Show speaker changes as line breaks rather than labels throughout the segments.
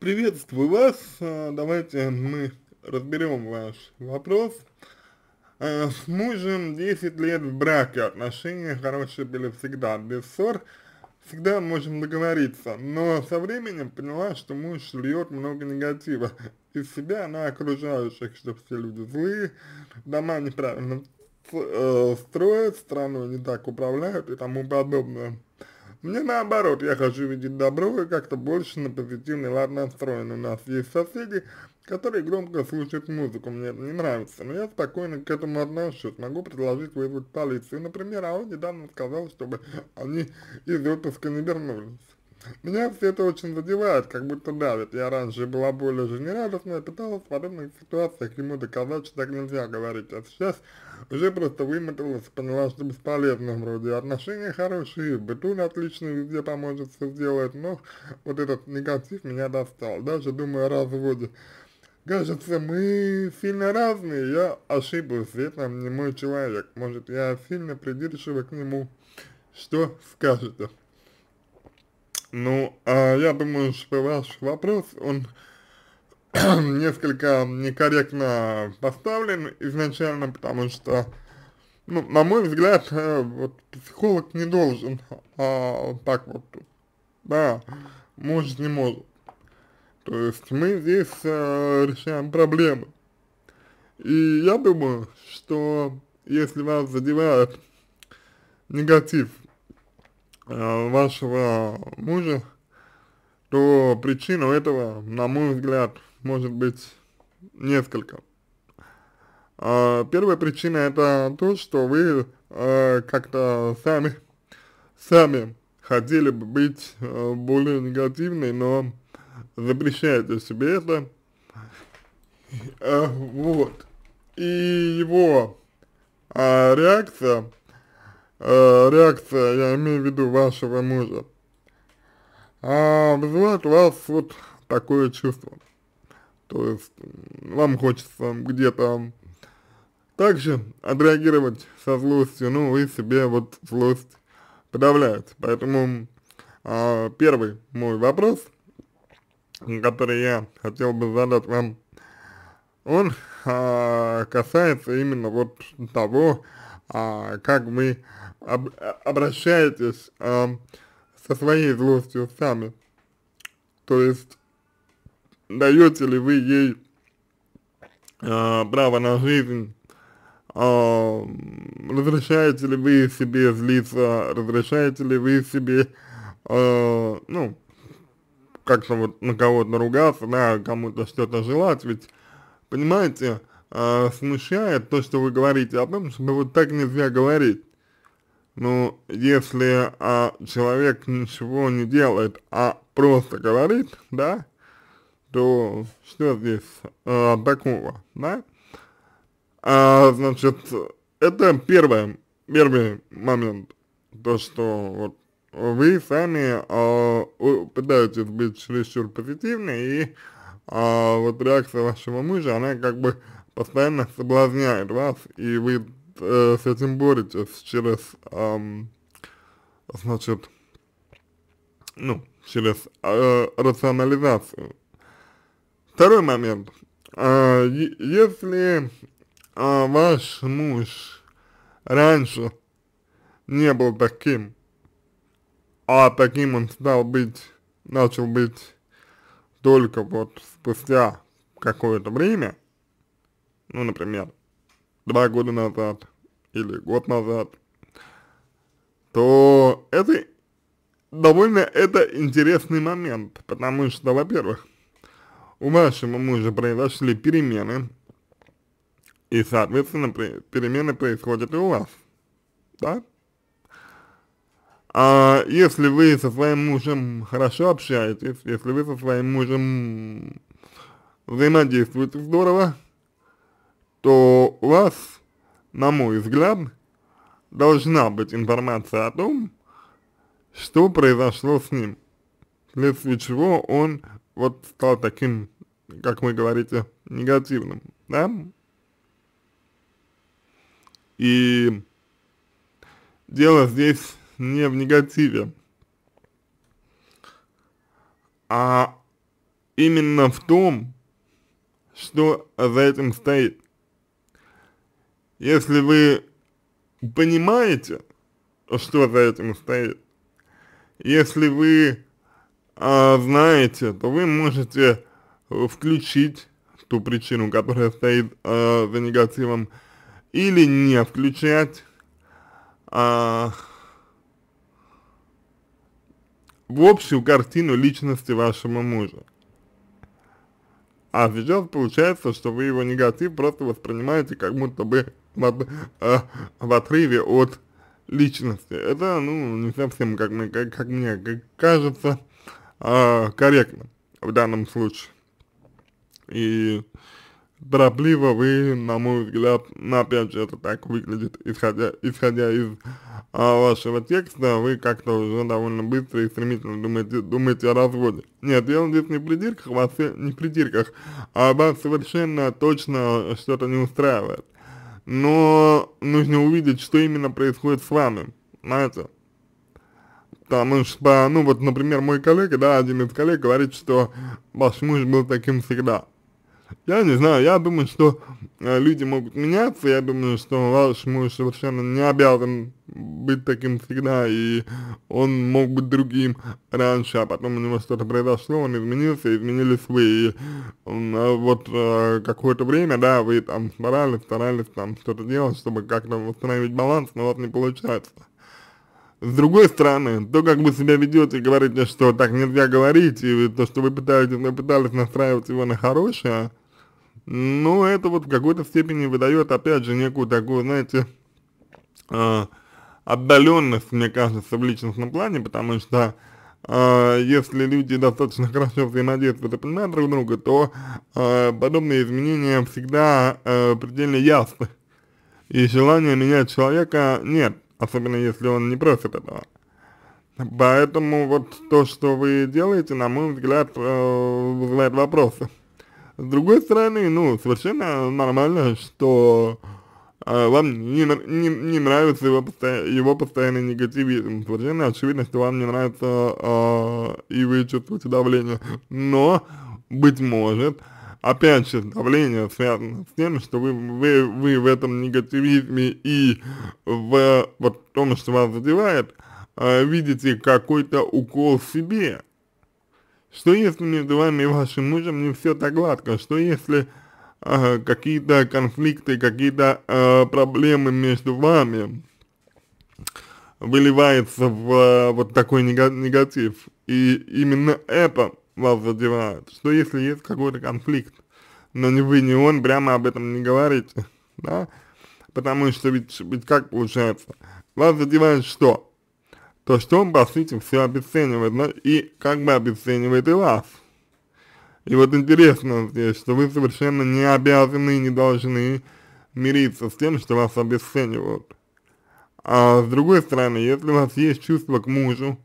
Приветствую вас. А, давайте мы разберем ваш вопрос. А, с мужем 10 лет в браке, отношения хорошие были всегда, без ссор, всегда можем договориться, но со временем поняла, что муж льет много негатива из себя на окружающих, что все люди злые, дома неправильно э, строят, страну не так управляют и тому подобное. Мне наоборот, я хочу видеть добро и как-то больше на позитивный лад настроен. У нас есть соседи, которые громко слушают музыку, мне это не нравится, но я спокойно к этому отношусь, могу предложить вызвать полицию. Например, а он недавно сказал, чтобы они из отпуска не вернулись. Меня все это очень задевает, как будто давит. Я раньше была более жизнерадостная, пыталась в подобных ситуациях ему доказать, что так нельзя говорить, а сейчас уже просто вымоталась, поняла, что бесполезно вроде. Отношения хорошие, бытун отличный, везде поможет все сделать, но вот этот негатив меня достал. Даже думаю о разводе. Кажется, мы сильно разные, я ошиблась, это не мой человек. Может, я сильно придирчива к нему. Что скажете? Ну, а я думаю, что ваш вопрос, он несколько некорректно поставлен изначально, потому что, ну, на мой взгляд, э, вот психолог не должен а, так вот, да, может, не может. То есть мы здесь а, решаем проблемы. И я думаю, что если вас задевает негатив Э, вашего мужа, то причину этого, на мой взгляд, может быть несколько. А первая причина это то, что вы э, как-то сами, сами хотели бы быть э, более негативной, но запрещаете себе это. вот. И его а, реакция э, реакция, я имею в виду вашего мужа, а, вызывает у вас вот такое чувство. То есть вам хочется где-то также отреагировать со злостью, ну вы себе вот злость подавляете. Поэтому э, первый мой вопрос, который я хотел бы задать вам, он э, касается именно вот того, э, как вы об, обращаетесь э, со своей злостью сами? То есть, даете ли вы ей э, право на жизнь, э, разрешаете ли вы себе злиться, разрешаете ли вы себе, э, ну, как-то вот на кого-то ругаться, да, кому-то что-то желать, ведь, понимаете, э, смущает то, что вы говорите о том, чтобы вот так нельзя говорить. Ну, если а, человек ничего не делает, а просто говорит, да, то что здесь а, такого, да? А, значит, это первое, первый момент, то, что вот вы сами а, пытаетесь быть чересчур позитивны, и а, вот реакция вашего мужа, она как бы постоянно соблазняет вас, и вы э, с этим боретесь через, эм, значит, ну, через э, рационализацию. Второй момент. Э, если э, ваш муж раньше не был таким, а таким он стал быть, начал быть только вот спустя какое-то время, ну, например, два года назад или год назад, то это довольно это интересный момент, потому что, во-первых, у вашего мужа произошли перемены, и, соответственно, перемены происходят и у вас, да? А если вы со своим мужем хорошо общаетесь, если вы со своим мужем взаимодействуете здорово, то у вас, на мой взгляд, должна быть информация о том, что произошло с ним, вследствие чего он вот стал таким, как вы говорите, негативным, да? И дело здесь не в негативе, а именно в том, что за этим стоит. Если вы понимаете, что за этим стоит, если вы а, знаете, то вы можете включить ту причину, которая стоит а, за негативом, или не включать. А, в общую картину личности вашего мужа. А сейчас получается, что вы его негатив просто воспринимаете как будто бы в, э, в отрыве от личности. Это, ну, не совсем, как мне, как, как мне как кажется, э, корректно в данном случае. И торопливо вы, на мой взгляд, ну, опять же, это так выглядит, исходя, исходя из а, вашего текста, вы как-то уже довольно быстро и стремительно думаете, думаете о разводе. Нет, дело здесь не в придирках, вас, не в придирках, а вас совершенно точно что-то не устраивает но нужно увидеть, что именно происходит с вами, знаете. Потому что, ну вот, например, мой коллега, да, один из коллег говорит, что ваш муж был таким всегда. Я не знаю, я думаю, что Э, люди могут меняться, я думаю, что ваш муж совершенно не обязан быть таким всегда, и он мог быть другим раньше, а потом у него что-то произошло, он изменился, изменились вы, и э, вот э, какое-то время, да, вы там старались, старались там что-то делать, чтобы как-то восстановить баланс, но вот не получается. С другой стороны, то, как вы себя ведете и говорите, что так нельзя говорить, и то, что вы пытаетесь, пытались настраивать его на хорошее, но ну, это вот в какой-то степени выдает, опять же, некую такую, знаете, э, отдаленность, мне кажется, в личностном плане, потому что э, если люди достаточно хорошо взаимодействуют и понимают друг друга, то э, подобные изменения всегда э, предельно ясны. И желания менять человека нет, особенно если он не просит этого. Поэтому вот то, что вы делаете, на мой взгляд, э, вызывает вопросы. С другой стороны, ну, совершенно нормально, что а, вам не, не, не нравится его, постоя его постоянный негативизм. Совершенно очевидно, что вам не нравится а, и вы чувствуете давление. Но, быть может, опять же, давление связано с тем, что вы, вы, вы в этом негативизме и в вот том, что вас задевает, а, видите какой-то укол в себе что если между вами и вашим мужем не все так гладко? Что если э, какие-то конфликты, какие-то э, проблемы между вами выливается в э, вот такой негатив? И именно это вас задевает. Что если есть какой-то конфликт, но ни вы, ни он прямо об этом не говорите, да? Потому что ведь, ведь как получается? Вас задевает что? то что он, по сути, все обесценивает, но и как бы обесценивает и вас. И вот интересно здесь, что вы совершенно не обязаны и не должны мириться с тем, что вас обесценивают. А с другой стороны, если у вас есть чувство к мужу,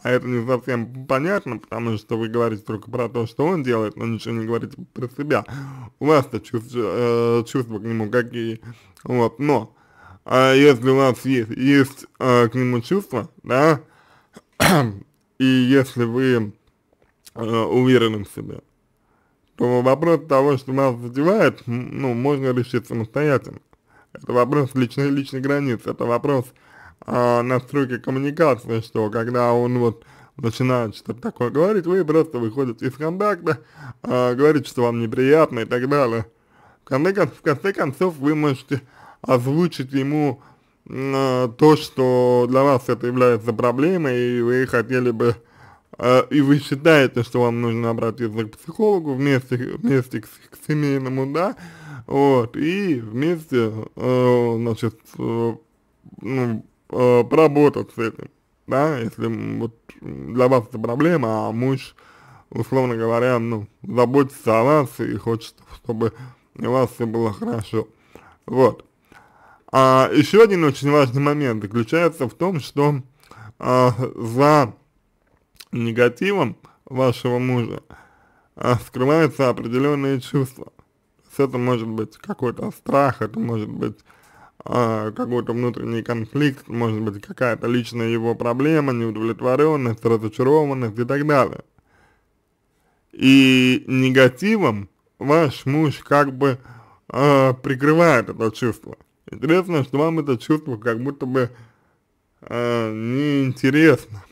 а это не совсем понятно, потому что вы говорите только про то, что он делает, но ничего не говорите про себя. У вас-то чувство, э, чувства к нему какие. Вот, но а если у вас есть, есть а, к нему чувства, да, и если вы а, уверены в себе, то вопрос того, что вас задевает, ну, можно решить самостоятельно. Это вопрос личной, личной границы, это вопрос а, настройки коммуникации, что когда он вот начинает что-то такое говорить, вы просто выходите из контакта, а, говорите, что вам неприятно и так далее. В конце, в конце концов, вы можете озвучить ему э, то, что для вас это является проблемой, и вы хотели бы, э, и вы считаете, что вам нужно обратиться к психологу вместе, вместе к, к семейному, да, вот, и вместе, э, значит, э, ну, э, поработать с этим, да, если вот для вас это проблема, а муж, условно говоря, ну, заботится о вас и хочет, чтобы у вас все было хорошо, вот. А, еще один очень важный момент заключается в том, что а, за негативом вашего мужа а, скрываются определенные чувства. Это может быть какой-то страх, это может быть а, какой-то внутренний конфликт, может быть какая-то личная его проблема, неудовлетворенность, разочарованность и так далее. И негативом ваш муж как бы э, прикрывает это чувство. Интересно, что вам это чувство как будто бы э, неинтересно.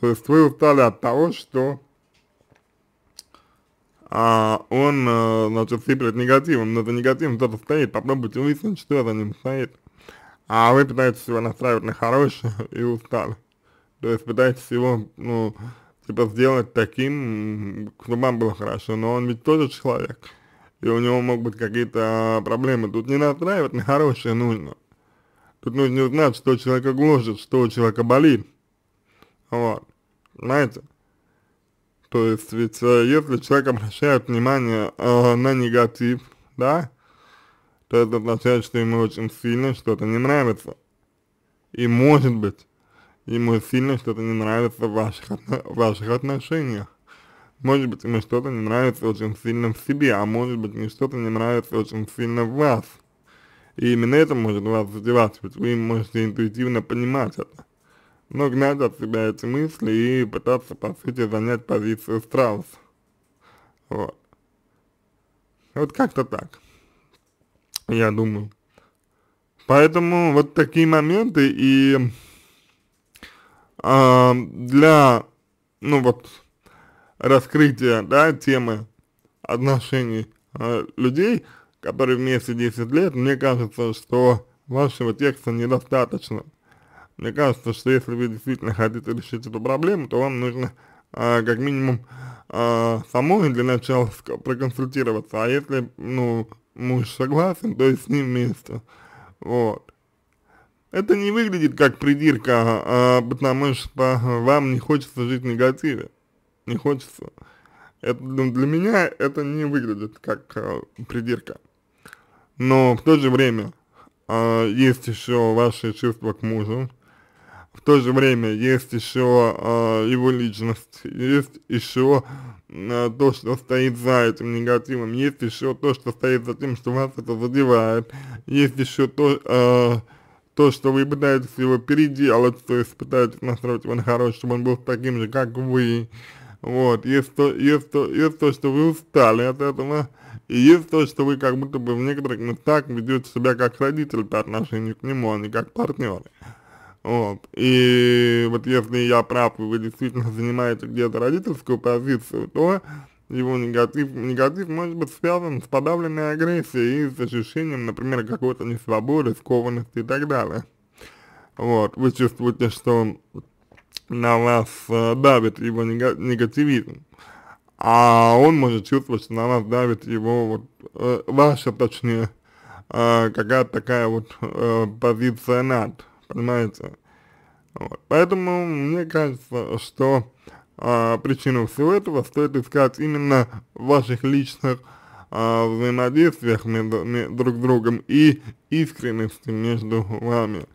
То есть вы устали от того, что а он, э, значит, сыплет негативом, но за негативом кто-то стоит, попробуйте выяснить, что за ним стоит. А вы пытаетесь его настраивать на хорошее и устали. То есть пытаетесь его, ну, типа сделать таким, чтобы вам было хорошо, но он ведь тоже человек и у него могут быть какие-то а, проблемы. Тут не настраивать на хорошее нужно. Тут нужно знать, что человека гложет, что у человека болит. Вот. знаете. То есть, ведь э, если человек обращает внимание э, на негатив, да, то это означает, что ему очень сильно что-то не нравится. И может быть, ему сильно что-то не нравится в ваших, в ваших отношениях. Может быть, ему что-то не нравится очень сильно в себе, а может быть, ему что-то не нравится очень сильно в вас. И именно это может вас задевать, ведь вы можете интуитивно понимать это. Но гнать от себя эти мысли и пытаться, по сути, занять позицию страуса. Вот. Вот как-то так, я думаю. Поэтому вот такие моменты и э, для, ну вот, раскрытия, да, темы отношений э, людей, которые вместе 10 лет, мне кажется, что вашего текста недостаточно. Мне кажется, что если вы действительно хотите решить эту проблему, то вам нужно э, как минимум э, самой для начала проконсультироваться, а если, ну, муж согласен, то и с ним вместе. Вот. Это не выглядит как придирка, э, э потому что вам не хочется жить в негативе. не хочется. Это, ну, для меня это не выглядит как э, придирка. Но в то же время э, есть еще ваши чувства к мужу, в то же время есть еще э, его личность, есть еще э, то, что стоит за этим негативом, есть еще то, что стоит за тем, что вас это задевает, есть еще то, э, то, что вы пытаетесь его переделать, то есть пытаетесь настроить его на хороший, чтобы он был таким же, как вы, вот, есть то, есть то, есть то, что вы устали от этого, и есть то, что вы как будто бы в некоторых местах ведете себя как родитель по отношению к нему, а не как партнеры. Вот. И вот если я прав, и вы действительно занимаете где-то родительскую позицию, то его негатив, негатив может быть связан с подавленной агрессией и с ощущением, например, какой-то несвободы, скованности и так далее. Вот. Вы чувствуете, что на вас э, давит его негативизм, а он может чувствовать, что на вас давит его вот э, ваша, точнее, э, какая-то такая вот э, позиция над, понимаете? Вот. Поэтому мне кажется, что э, причину всего этого стоит искать именно в ваших личных э, взаимодействиях между, между друг другом и искренности между вами.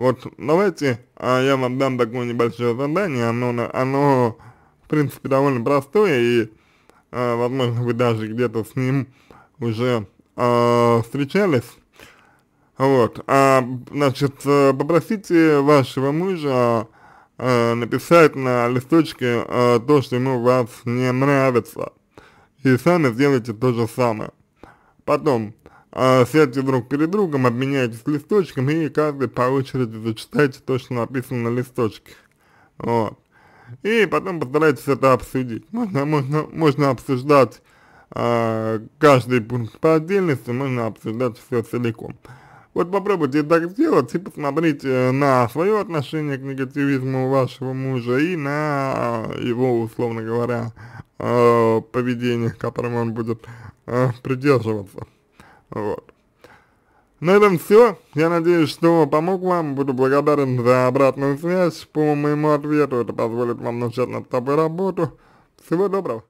Вот давайте а, я вам дам такое небольшое задание, оно, оно в принципе довольно простое и а, возможно вы даже где-то с ним уже а, встречались. Вот, а, значит, э, попросите вашего мужа а, написать на листочке а, то, что ему вас не нравится, и сами сделайте то же самое. Потом, э, сядьте друг перед другом, обменяйтесь листочком и каждый по очереди зачитайте то, что написано на листочке. Вот. И потом постарайтесь это обсудить. Можно, можно, можно обсуждать э, каждый пункт по отдельности, можно обсуждать все целиком. Вот попробуйте так сделать и посмотрите э, на свое отношение к негативизму вашего мужа и на его, условно говоря, э, поведение, к которому он будет э, придерживаться. Вот. На этом все. Я надеюсь, что помог вам. Буду благодарен за обратную связь по моему ответу. Это позволит вам начать над тобой работу. Всего доброго.